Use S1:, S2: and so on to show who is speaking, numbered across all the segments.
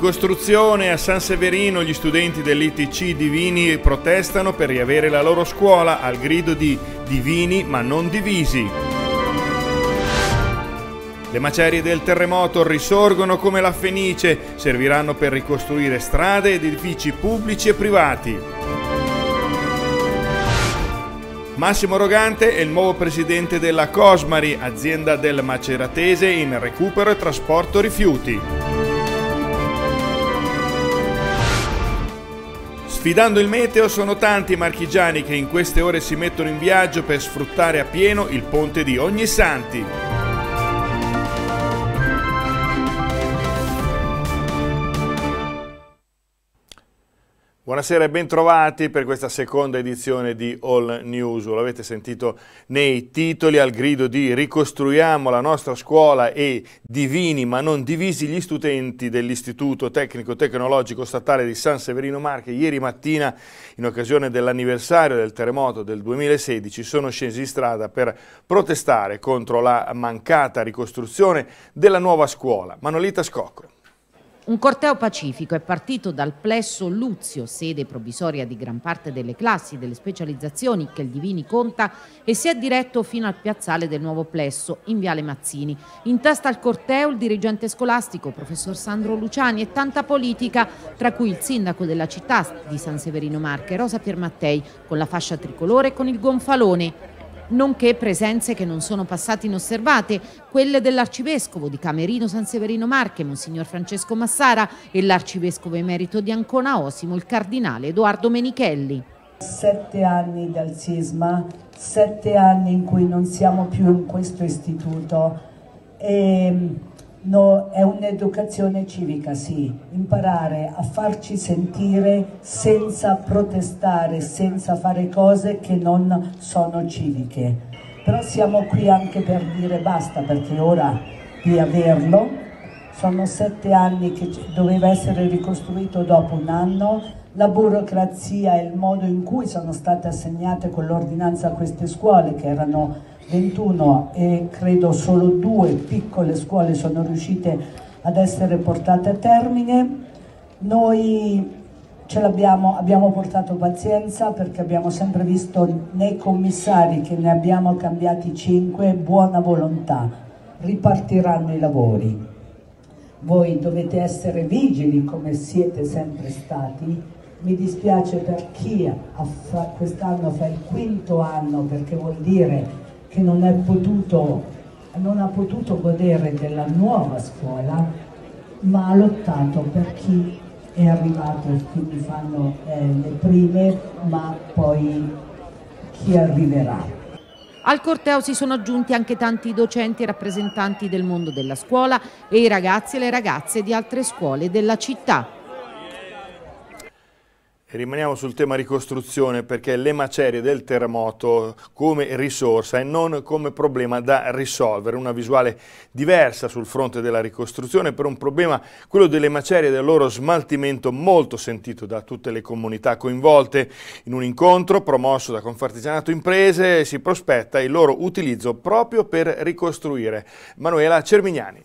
S1: ricostruzione a San Severino gli studenti dell'ITC Divini protestano per riavere la loro scuola al grido di divini ma non divisi. Le macerie del terremoto risorgono come la fenice, serviranno per ricostruire strade ed edifici pubblici e privati. Massimo Rogante è il nuovo presidente della Cosmari, azienda del Maceratese in recupero e trasporto rifiuti. Sfidando il meteo sono tanti i marchigiani che in queste ore si mettono in viaggio per sfruttare appieno il ponte di Ognissanti. Buonasera e bentrovati per questa seconda edizione di All News. Lo avete sentito nei titoli al grido di ricostruiamo la nostra scuola e divini ma non divisi gli studenti dell'Istituto Tecnico Tecnologico Statale di San Severino Marche ieri mattina in occasione dell'anniversario del terremoto del 2016 sono scesi in strada per protestare contro la mancata ricostruzione della nuova scuola. Manolita Scocco.
S2: Un corteo pacifico è partito dal plesso Luzio, sede provvisoria di gran parte delle classi, delle specializzazioni che il Divini conta, e si è diretto fino al piazzale del nuovo plesso, in Viale Mazzini. In testa al corteo il dirigente scolastico, professor Sandro Luciani, e tanta politica, tra cui il sindaco della città di San Severino Marche, Rosa Piermattei, con la fascia tricolore e con il gonfalone nonché presenze che non sono passate inosservate, quelle dell'arcivescovo di Camerino San Severino Marche, Monsignor Francesco Massara e l'arcivescovo emerito di Ancona Osimo, il cardinale Edoardo Menichelli. Sette
S3: anni dal sisma, sette anni in cui non siamo più in questo istituto e ehm, No, è un'educazione civica, sì, imparare a farci sentire senza protestare, senza fare cose che non sono civiche. Però siamo qui anche per dire basta, perché ora di averlo. Sono sette anni che doveva essere ricostruito dopo un anno. La burocrazia e il modo in cui sono state assegnate con l'ordinanza a queste scuole, che erano 21 e credo solo due piccole scuole sono riuscite ad essere portate a termine. Noi ce l'abbiamo, abbiamo portato pazienza perché abbiamo sempre visto nei commissari che ne abbiamo cambiati 5 buona volontà, ripartiranno i lavori. Voi dovete essere vigili come siete sempre stati, mi dispiace per chi quest'anno fa il quinto anno perché vuol dire che non, potuto, non ha potuto godere della nuova scuola, ma ha lottato per chi è arrivato, quindi fanno eh, le prime, ma poi chi arriverà.
S2: Al corteo si sono aggiunti anche tanti docenti e rappresentanti del mondo della scuola e i ragazzi e le ragazze di altre scuole della città.
S1: Rimaniamo sul tema ricostruzione perché le macerie del terremoto come risorsa e non come problema da risolvere, una visuale diversa sul fronte della ricostruzione per un problema, quello delle macerie e del loro smaltimento molto sentito da tutte le comunità coinvolte. In un incontro promosso da Confartigianato Imprese si prospetta il loro utilizzo proprio per ricostruire. Manuela Cermignani.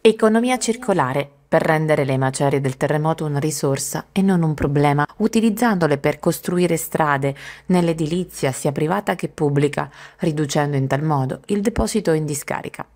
S2: Economia circolare per rendere le macerie del terremoto una risorsa e non un problema, utilizzandole per costruire strade nell'edilizia sia privata che pubblica, riducendo in tal modo il deposito in discarica.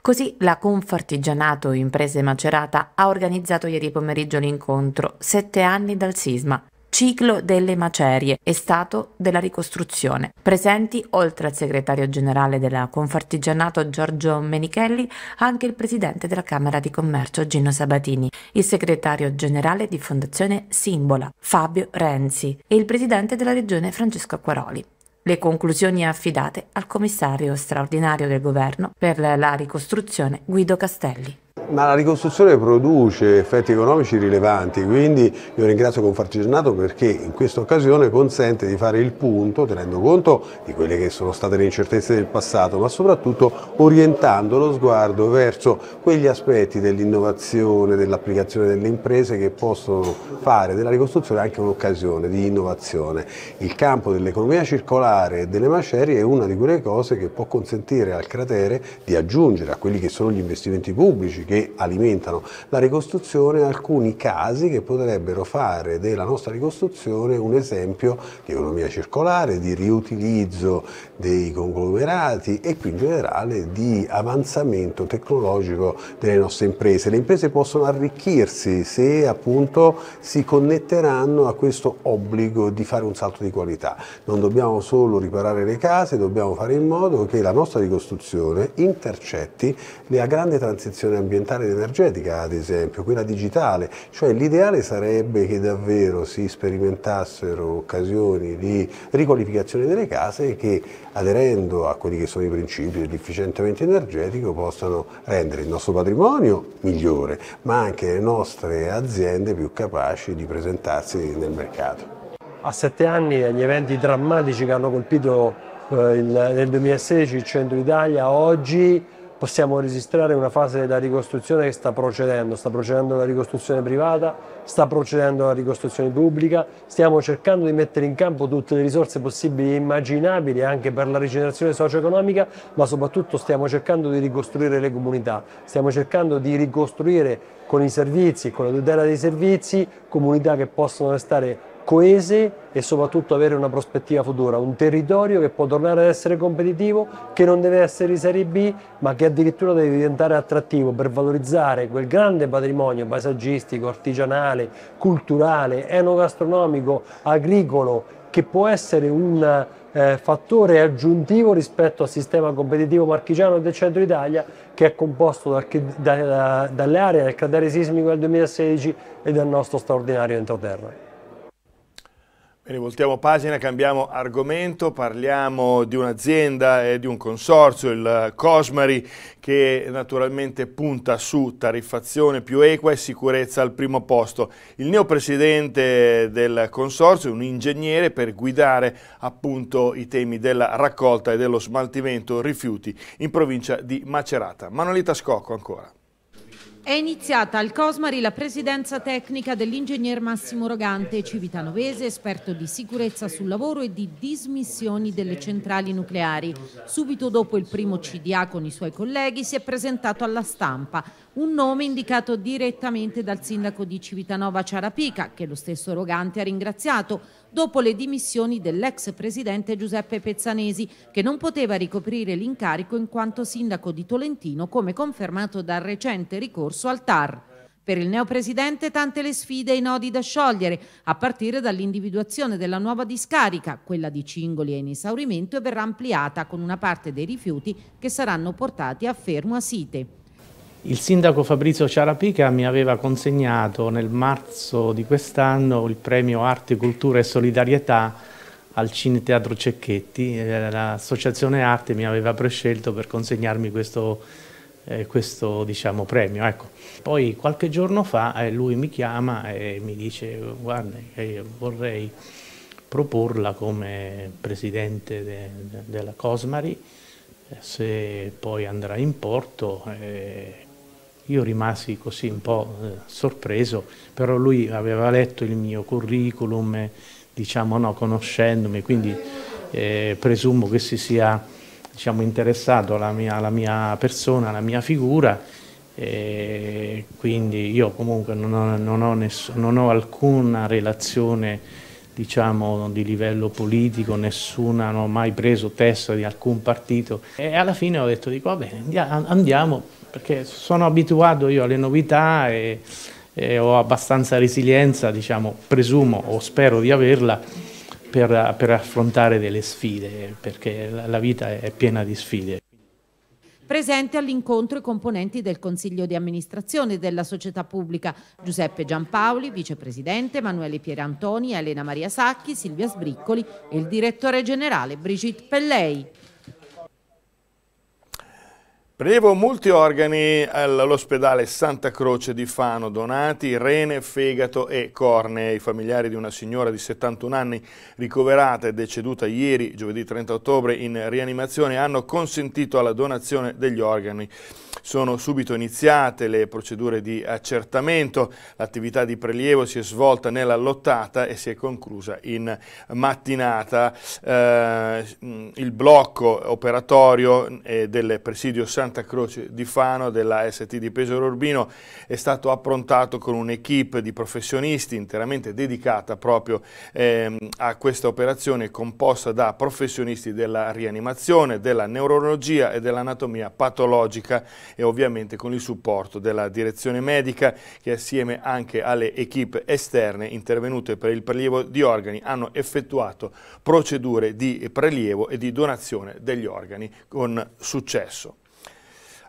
S2: Così la Confartigianato Imprese Macerata ha organizzato ieri pomeriggio l'incontro Sette anni dal sisma, ciclo delle macerie e stato della ricostruzione. Presenti, oltre al segretario generale della Confartigianato Giorgio Menichelli, anche il presidente della Camera di Commercio Gino Sabatini, il segretario generale di Fondazione Simbola Fabio Renzi e il presidente della regione Francesco Acquaroli. Le conclusioni affidate al commissario straordinario del governo per la ricostruzione Guido Castelli.
S4: Ma la ricostruzione produce effetti economici rilevanti, quindi io ringrazio Confartigianato perché in questa occasione consente di fare il punto, tenendo conto di quelle che sono state le incertezze del passato, ma soprattutto orientando lo sguardo verso quegli aspetti dell'innovazione, dell'applicazione delle imprese che possono fare della ricostruzione anche un'occasione di innovazione. Il campo dell'economia circolare e delle macerie è una di quelle cose che può consentire al cratere di aggiungere a quelli che sono gli investimenti pubblici, storici che alimentano la ricostruzione alcuni casi che potrebbero fare della nostra ricostruzione un esempio di economia circolare, di riutilizzo dei conglomerati e più in generale di avanzamento tecnologico delle nostre imprese. Le imprese possono arricchirsi se appunto si connetteranno a questo obbligo di fare un salto di qualità. Non dobbiamo solo riparare le case, dobbiamo fare in modo che la nostra ricostruzione intercetti la grande transizione ambientale ambientale ed energetica, ad esempio, quella digitale. Cioè l'ideale sarebbe che davvero si sperimentassero occasioni di riqualificazione delle case che aderendo a quelli che sono i principi dell'efficientamento energetico possano rendere il nostro patrimonio migliore, ma anche le nostre aziende più capaci di presentarsi nel mercato.
S5: A sette anni gli eventi drammatici che hanno colpito eh, il, nel 2016 il centro Italia oggi possiamo registrare una fase della ricostruzione che sta procedendo, sta procedendo la ricostruzione privata, sta procedendo la ricostruzione pubblica, stiamo cercando di mettere in campo tutte le risorse possibili e immaginabili anche per la rigenerazione socio-economica, ma soprattutto stiamo cercando di ricostruire le comunità, stiamo cercando di ricostruire con i servizi, con la tutela dei servizi, comunità che possono restare coese e soprattutto avere una prospettiva futura, un territorio che può tornare ad essere competitivo, che non deve essere di Serie B, ma che addirittura deve diventare attrattivo per valorizzare quel grande patrimonio paesaggistico, artigianale, culturale, enogastronomico, agricolo, che può essere un eh, fattore aggiuntivo rispetto al sistema competitivo marchigiano del centro Italia che è composto dal, da, da, dalle aree del cratere sismico del 2016 e dal nostro
S1: straordinario entroterra. Bene, voltiamo pagina, cambiamo argomento, parliamo di un'azienda e di un consorzio, il Cosmari, che naturalmente punta su tariffazione più equa e sicurezza al primo posto. Il neopresidente del consorzio è un ingegnere per guidare appunto i temi della raccolta e dello smaltimento rifiuti in provincia di Macerata. Manolita Scocco ancora.
S2: È iniziata al Cosmari la presidenza tecnica dell'ingegner Massimo Rogante, civitanovese, esperto di sicurezza sul lavoro e di dismissioni delle centrali nucleari. Subito dopo il primo CDA con i suoi colleghi si è presentato alla stampa, un nome indicato direttamente dal sindaco di Civitanova Ciarapica, che lo stesso Rogante ha ringraziato, dopo le dimissioni dell'ex presidente Giuseppe Pezzanesi, che non poteva ricoprire l'incarico in quanto sindaco di Tolentino, come confermato dal recente ricorso al TAR. Per il neopresidente tante le sfide e i nodi da sciogliere, a partire dall'individuazione della nuova discarica, quella di Cingoli è in esaurimento e verrà ampliata con una parte dei rifiuti che saranno portati a fermo a site.
S6: Il sindaco Fabrizio Ciarapica mi aveva consegnato nel marzo di quest'anno il premio Arte, Cultura e Solidarietà al Cine Teatro Cecchetti. Eh, l'associazione Arte mi aveva prescelto per consegnarmi questo, eh, questo diciamo, premio. Ecco. Poi qualche giorno fa eh, lui mi chiama e mi dice guarda eh, vorrei proporla come presidente de della Cosmari eh, se poi andrà in porto eh, io rimasi così un po' eh, sorpreso, però lui aveva letto il mio curriculum, diciamo no, conoscendomi, quindi eh, presumo che si sia diciamo, interessato alla mia, alla mia, persona, alla mia figura, E quindi io comunque non ho, non ho, ness- non ho alcuna relazione diciamo di livello politico, nessuna, non ho mai preso testa di alcun partito e alla fine ho detto dico va bene andiamo perché sono abituato io alle novità e, e ho abbastanza resilienza, diciamo, presumo o spero di averla, per, per affrontare delle sfide, perché la, la vita è piena di sfide.
S2: Presente all'incontro i componenti del Consiglio di amministrazione della società pubblica Giuseppe Giampaoli, vicepresidente, Emanuele Pierantoni, Elena Maria Sacchi, Silvia Sbriccoli e il direttore generale Brigitte Pellei.
S1: Prelievo molti organi all'ospedale Santa Croce di Fano, donati rene, fegato e cornea. I familiari di una signora di 71 anni ricoverata e deceduta ieri, giovedì 30 ottobre, in rianimazione hanno consentito alla donazione degli organi. Sono subito iniziate le procedure di accertamento, l'attività di prelievo si è svolta nella lottata e si è conclusa in mattinata. Eh, il blocco operatorio eh, del presidio Santa Croce di Fano della ST di Pesaro Urbino è stato approntato con un'equipe di professionisti interamente dedicata proprio eh, a questa operazione composta da professionisti della rianimazione, della neurologia e dell'anatomia patologica e ovviamente con il supporto della direzione medica che assieme anche alle equip esterne intervenute per il prelievo di organi hanno effettuato procedure di prelievo e di donazione degli organi con successo.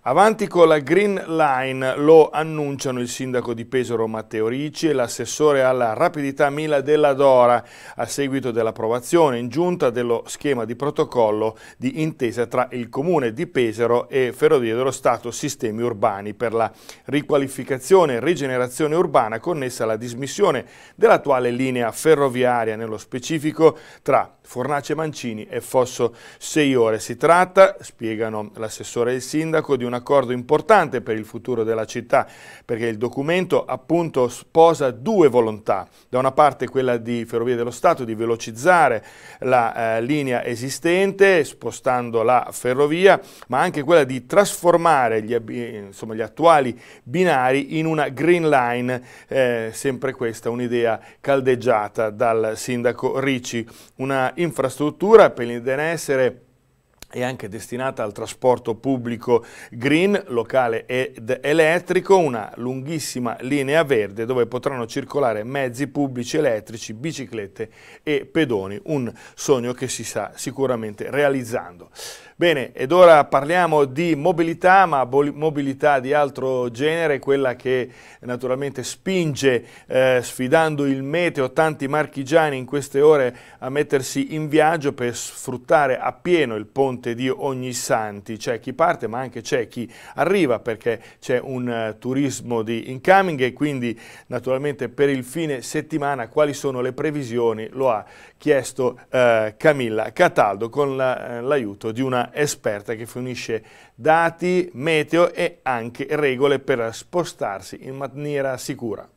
S1: Avanti con la Green Line, lo annunciano il sindaco di Pesaro Matteo Ricci e l'assessore alla rapidità Mila della Dora a seguito dell'approvazione in giunta dello schema di protocollo di intesa tra il comune di Pesaro e Ferrovie dello Stato Sistemi Urbani per la riqualificazione e rigenerazione urbana connessa alla dismissione dell'attuale linea ferroviaria, nello specifico tra Fornace Mancini e Fosso Seiore. Si tratta, spiegano l'assessore e il sindaco, di una un accordo importante per il futuro della città, perché il documento appunto sposa due volontà. Da una parte quella di Ferrovie dello Stato di velocizzare la eh, linea esistente, spostando la ferrovia, ma anche quella di trasformare gli, insomma, gli attuali binari in una green line, eh, sempre questa un'idea caldeggiata dal sindaco Ricci. Una infrastruttura per il benessere è anche destinata al trasporto pubblico green, locale ed elettrico, una lunghissima linea verde dove potranno circolare mezzi pubblici elettrici, biciclette e pedoni, un sogno che si sta sicuramente realizzando. Bene, ed ora parliamo di mobilità, ma mobilità di altro genere, quella che naturalmente spinge, eh, sfidando il meteo, tanti marchigiani in queste ore a mettersi in viaggio per sfruttare appieno il ponte di Ognissanti. C'è chi parte, ma anche c'è chi arriva, perché c'è un uh, turismo di incoming e quindi naturalmente per il fine settimana quali sono le previsioni? Lo ha chiesto uh, Camilla Cataldo con eh, l'aiuto la, di una esperta che fornisce dati, meteo e anche regole per spostarsi in maniera sicura.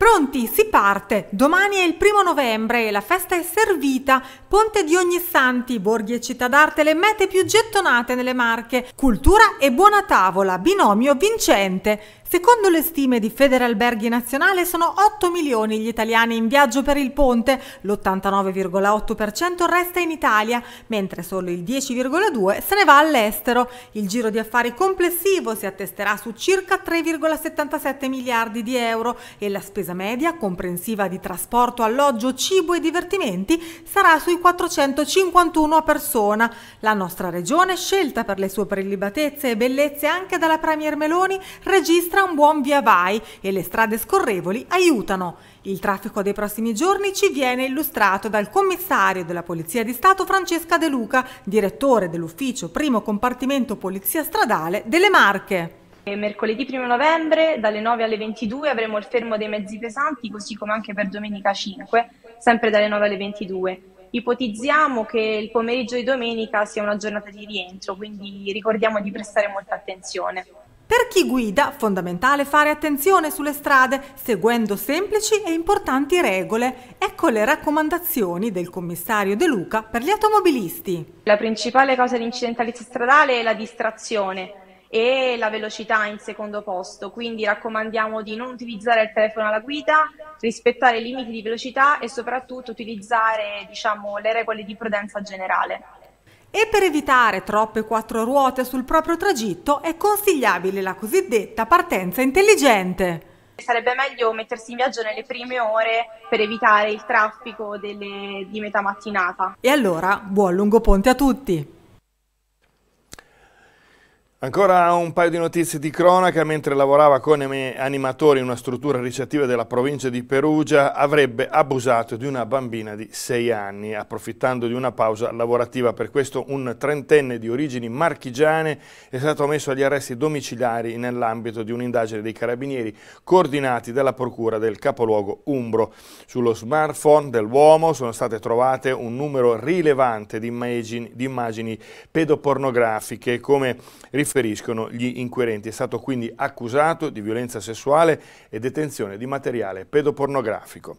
S7: Pronti, si parte! Domani è il primo novembre e la festa è servita. Ponte di Ognissanti, borghi e città d'arte le mete più gettonate nelle Marche. Cultura e buona tavola, binomio vincente. Secondo le stime di Federalberghi Nazionale sono 8 milioni gli italiani in viaggio per il ponte, l'89,8% resta in Italia, mentre solo il 10,2% se ne va all'estero. Il giro di affari complessivo si attesterà su circa 3,77 miliardi di euro e la spesa media, comprensiva di trasporto, alloggio, cibo e divertimenti, sarà sui 451 a persona. La nostra regione, scelta per le sue prelibatezze e bellezze anche dalla Premier Meloni, registra ancora un buon via vai e le strade scorrevoli aiutano. Il traffico dei prossimi giorni ci viene illustrato dal commissario della Polizia di Stato Francesca De Luca, direttore dell'ufficio primo compartimento Polizia Stradale delle Marche. Mercoledì 1 novembre dalle 9 alle 22 avremo il fermo dei mezzi pesanti, così come anche per domenica 5, sempre dalle 9 alle 22 ipotizziamo che il pomeriggio di domenica sia una giornata di rientro, quindi ricordiamo di prestare molta attenzione. Per chi guida, fondamentale fare attenzione sulle strade, seguendo semplici e importanti regole. Ecco le raccomandazioni del commissario De Luca per gli automobilisti. La principale causa di incidentalità stradale è la distrazione e la velocità in secondo posto, quindi raccomandiamo di non utilizzare il telefono alla guida, rispettare i limiti di velocità e soprattutto utilizzare diciamo, le regole di prudenza generale. E per evitare troppe quattro ruote sul proprio tragitto è consigliabile la cosiddetta partenza intelligente sarebbe meglio mettersi in viaggio nelle prime ore per evitare il traffico delle, di metà mattinata. E allora, buon lungo ponte a tutti!
S1: Ancora un paio di notizie di cronaca, mentre lavorava con animatori in una struttura ricettiva della provincia di Perugia, avrebbe abusato di una bambina di 6 anni, approfittando di una pausa lavorativa. Per questo un trentenne di origini marchigiane è stato messo agli arresti domiciliari nell'ambito di un'indagine dei carabinieri coordinati dalla procura del capoluogo Umbro. Sullo smartphone dell'uomo sono state trovate un numero rilevante di immagini, di immagini pedopornografiche, come riferimento riferiscono gli inquirenti. È stato quindi accusato di violenza sessuale e detenzione di materiale pedopornografico.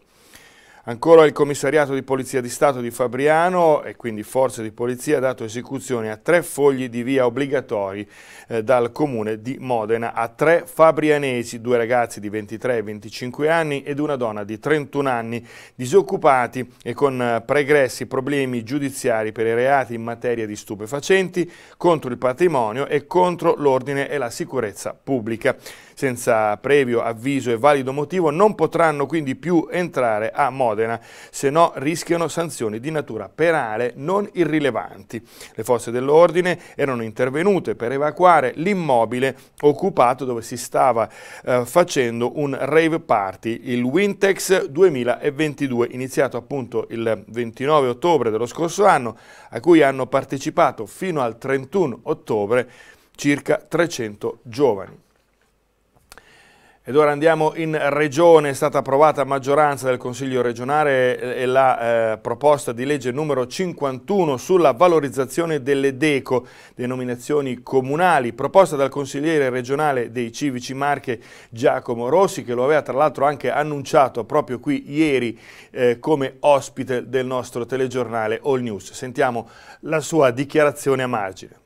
S1: Ancora il commissariato di Polizia di Stato di Fabriano e quindi Forze di Polizia ha dato esecuzione a tre fogli di via obbligatori eh, dal comune di Modena a tre fabrianesi, due ragazzi di 23 e 25 anni ed una donna di 31 anni disoccupati e con eh, pregressi problemi giudiziari per i reati in materia di stupefacenti contro il patrimonio e contro l'ordine e la sicurezza pubblica senza previo avviso e valido motivo non potranno quindi più entrare a Modena, se no rischiano sanzioni di natura penale non irrilevanti. Le forze dell'ordine erano intervenute per evacuare l'immobile occupato dove si stava eh, facendo un rave party, il Wintex 2022, iniziato appunto il 29 ottobre dello scorso anno, a cui hanno partecipato fino al 31 ottobre circa 300 giovani. Ed ora andiamo in regione, è stata approvata a maggioranza del Consiglio regionale eh, la eh, proposta di legge numero 51 sulla valorizzazione delle DECO, denominazioni comunali, proposta dal consigliere regionale dei Civici Marche Giacomo Rossi che lo aveva tra l'altro anche annunciato proprio qui ieri eh, come ospite del nostro telegiornale All News. Sentiamo la sua dichiarazione a margine.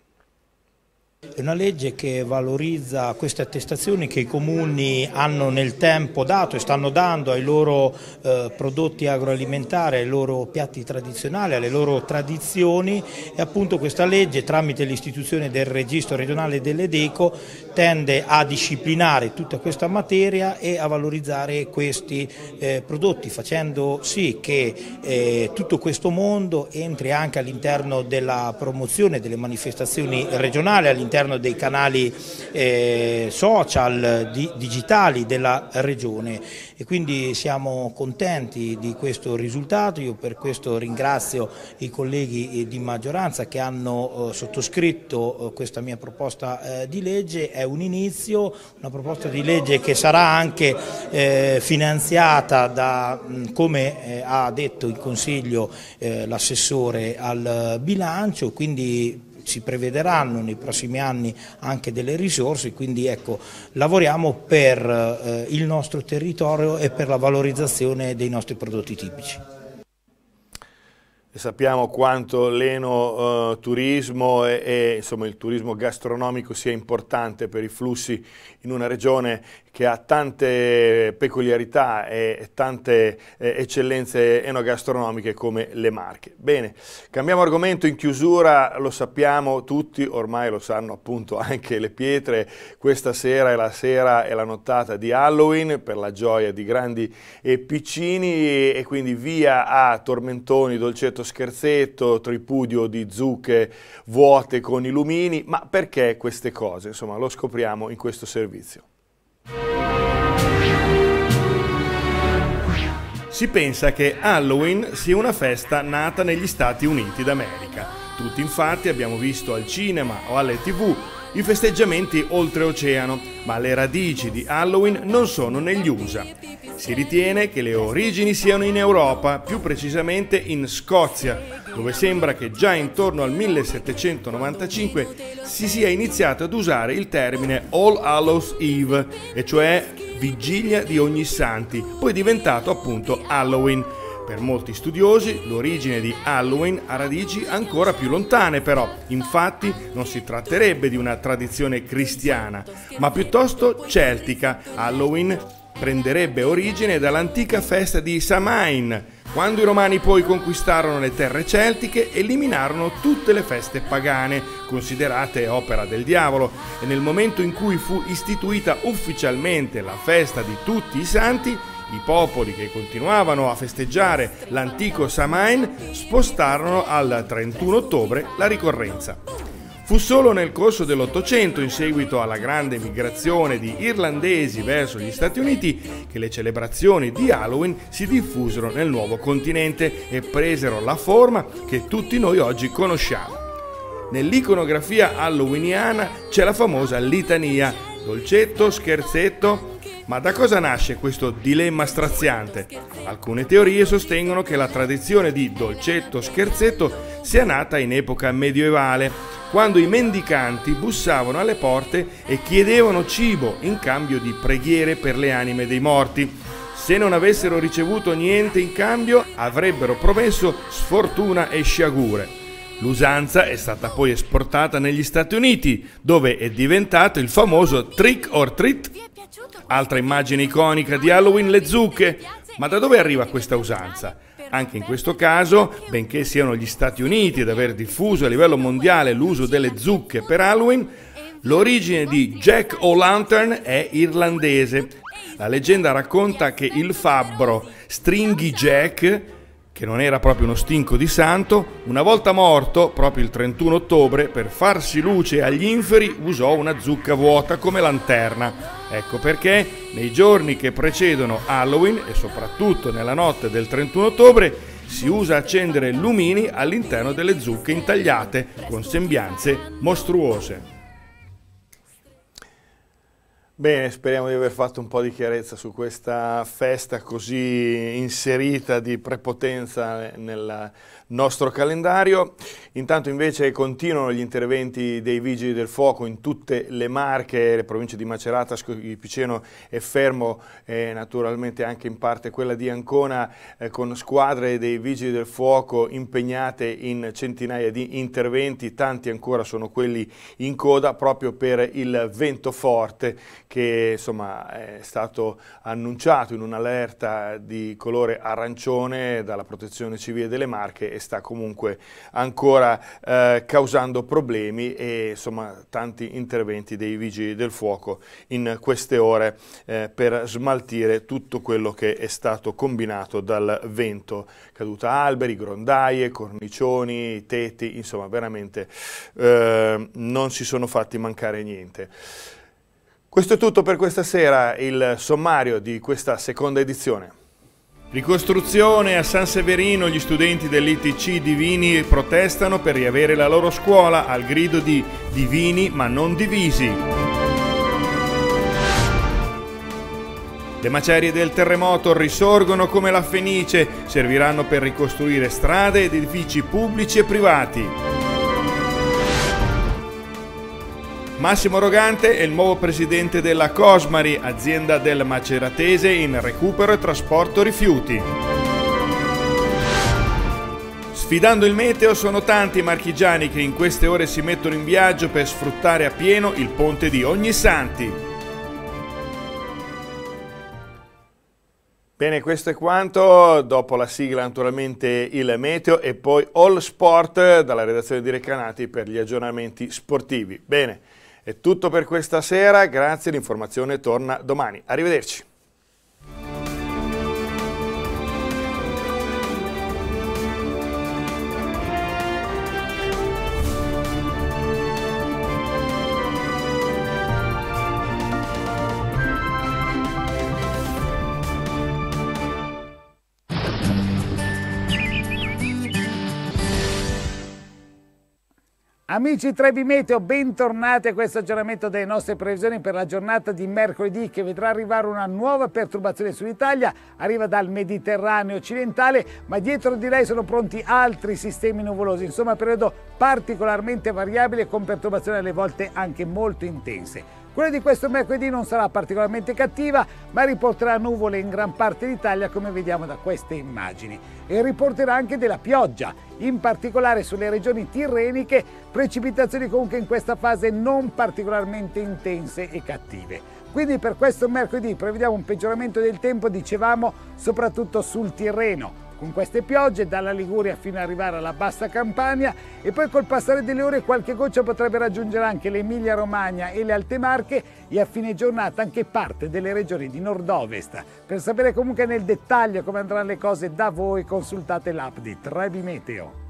S8: È una legge che valorizza queste attestazioni che i comuni hanno nel tempo dato e stanno dando ai loro eh, prodotti agroalimentari, ai loro piatti tradizionali, alle loro tradizioni e appunto questa legge tramite l'istituzione del registro regionale dell'Edeco tende a disciplinare tutta questa materia e a valorizzare questi eh, prodotti facendo sì che eh, tutto questo mondo entri anche all'interno della promozione delle manifestazioni regionali, all'interno all'interno dei canali eh, social, di, digitali della regione e quindi siamo contenti di questo risultato, io per questo ringrazio i colleghi eh, di maggioranza che hanno eh, sottoscritto eh, questa mia proposta eh, di legge, è un inizio, una proposta di legge che sarà anche eh, finanziata da, come ha detto in Consiglio l'assessore al bilancio, quindi si prevederanno nei prossimi anni anche delle risorse, quindi ecco, lavoriamo per eh, il nostro territorio e per la valorizzazione dei nostri prodotti tipici.
S1: Sappiamo quanto l'eno eh, turismo e, e insomma, il turismo gastronomico sia importante per i flussi in una regione che ha tante peculiarità e tante eh, eccellenze enogastronomiche come le Marche. Bene, cambiamo argomento in chiusura, lo sappiamo tutti, ormai lo sanno appunto anche le pietre, questa sera è la sera e la nottata di Halloween per la gioia di grandi e piccini e quindi via a tormentoni, dolcetto scherzetto, tripudio di zucche vuote con i lumini, ma perché queste cose? Insomma lo scopriamo in questo servizio. Si pensa che Halloween sia una festa nata negli Stati Uniti d'America. Tutti infatti abbiamo visto al cinema o alle tv i festeggiamenti oltreoceano, ma le radici di Halloween non sono negli USA. Si ritiene che le origini siano in Europa, più precisamente in Scozia, dove sembra che già intorno al 1795 si sia iniziato ad usare il termine All Hallows Eve, e cioè vigilia di ogni santi, poi diventato appunto Halloween. Per molti studiosi l'origine di Halloween ha radici ancora più lontane però, infatti non si tratterebbe di una tradizione cristiana, ma piuttosto celtica. Halloween prenderebbe origine dall'antica festa di Samain, quando i Romani poi conquistarono le terre celtiche, eliminarono tutte le feste pagane, considerate opera del diavolo, e nel momento in cui fu istituita ufficialmente la festa di tutti i santi, i popoli che continuavano a festeggiare l'antico Samain spostarono al 31 ottobre la ricorrenza. Fu solo nel corso dell'Ottocento, in seguito alla grande migrazione di irlandesi verso gli Stati Uniti, che le celebrazioni di Halloween si diffusero nel nuovo continente e presero la forma che tutti noi oggi conosciamo. Nell'iconografia halloweeniana c'è la famosa litania, dolcetto, scherzetto, ma da cosa nasce questo dilemma straziante? Alcune teorie sostengono che la tradizione di dolcetto scherzetto sia nata in epoca medioevale, quando i mendicanti bussavano alle porte e chiedevano cibo in cambio di preghiere per le anime dei morti. Se non avessero ricevuto niente in cambio, avrebbero promesso sfortuna e sciagure. L'usanza è stata poi esportata negli Stati Uniti, dove è diventato il famoso trick or treat. Altra immagine iconica di Halloween, le zucche. Ma da dove arriva questa usanza? Anche in questo caso, benché siano gli Stati Uniti ad aver diffuso a livello mondiale l'uso delle zucche per Halloween, l'origine di Jack O'Lantern è irlandese. La leggenda racconta che il fabbro Stringy Jack che non era proprio uno stinco di santo, una volta morto, proprio il 31 ottobre, per farsi luce agli inferi usò una zucca vuota come lanterna. Ecco perché nei giorni che precedono Halloween e soprattutto nella notte del 31 ottobre si usa accendere lumini all'interno delle zucche intagliate con sembianze mostruose. Bene, speriamo di aver fatto un po' di chiarezza su questa festa così inserita di prepotenza nella, nostro calendario. Intanto invece continuano gli interventi dei vigili del fuoco in tutte le Marche, le province di Macerata, Piceno e Fermo e naturalmente anche in parte quella di Ancona eh, con squadre dei vigili del fuoco impegnate in centinaia di interventi, tanti ancora sono quelli in coda proprio per il vento forte che insomma è stato annunciato in un'allerta di colore arancione dalla protezione civile delle Marche sta comunque ancora eh, causando problemi e insomma tanti interventi dei vigili del fuoco in queste ore eh, per smaltire tutto quello che è stato combinato dal vento, caduta alberi, grondaie, cornicioni, tetti, insomma veramente eh, non si sono fatti mancare niente. Questo è tutto per questa sera, il sommario di questa seconda edizione. Ricostruzione a San Severino gli studenti dell'ITC Divini protestano per riavere la loro scuola al grido di divini ma non divisi. Le macerie del terremoto risorgono come la fenice, serviranno per ricostruire strade ed edifici pubblici e privati. Massimo Rogante è il nuovo presidente della Cosmari, azienda del Maceratese in recupero e trasporto rifiuti. Sfidando il meteo sono tanti i marchigiani che in queste ore si mettono in viaggio per sfruttare appieno il ponte di Ognissanti. Bene, questo è quanto. Dopo la sigla, naturalmente, il meteo e poi All Sport dalla redazione di Recanati per gli aggiornamenti sportivi. Bene. È tutto per questa sera, grazie, l'informazione torna domani. Arrivederci.
S9: Amici Trebi Meteo, bentornati a questo aggiornamento delle nostre previsioni per la giornata di mercoledì che vedrà arrivare una nuova perturbazione sull'Italia, arriva dal Mediterraneo occidentale, ma dietro di lei sono pronti altri sistemi nuvolosi, insomma periodo particolarmente variabile con perturbazioni alle volte anche molto intense. Quella di questo mercoledì non sarà particolarmente cattiva, ma riporterà nuvole in gran parte d'Italia come vediamo da queste immagini e riporterà anche della pioggia, in particolare sulle regioni tirreniche, precipitazioni comunque in questa fase non particolarmente intense e cattive. Quindi per questo mercoledì prevediamo un peggioramento del tempo, dicevamo, soprattutto sul Tirreno con queste piogge dalla Liguria fino ad arrivare alla bassa Campania e poi col passare delle ore qualche goccia potrebbe raggiungere anche l'Emilia Romagna e le Alte Marche e a fine giornata anche parte delle regioni di nord-ovest. Per sapere comunque nel dettaglio come andranno le cose da voi consultate l'app di Trebi Meteo.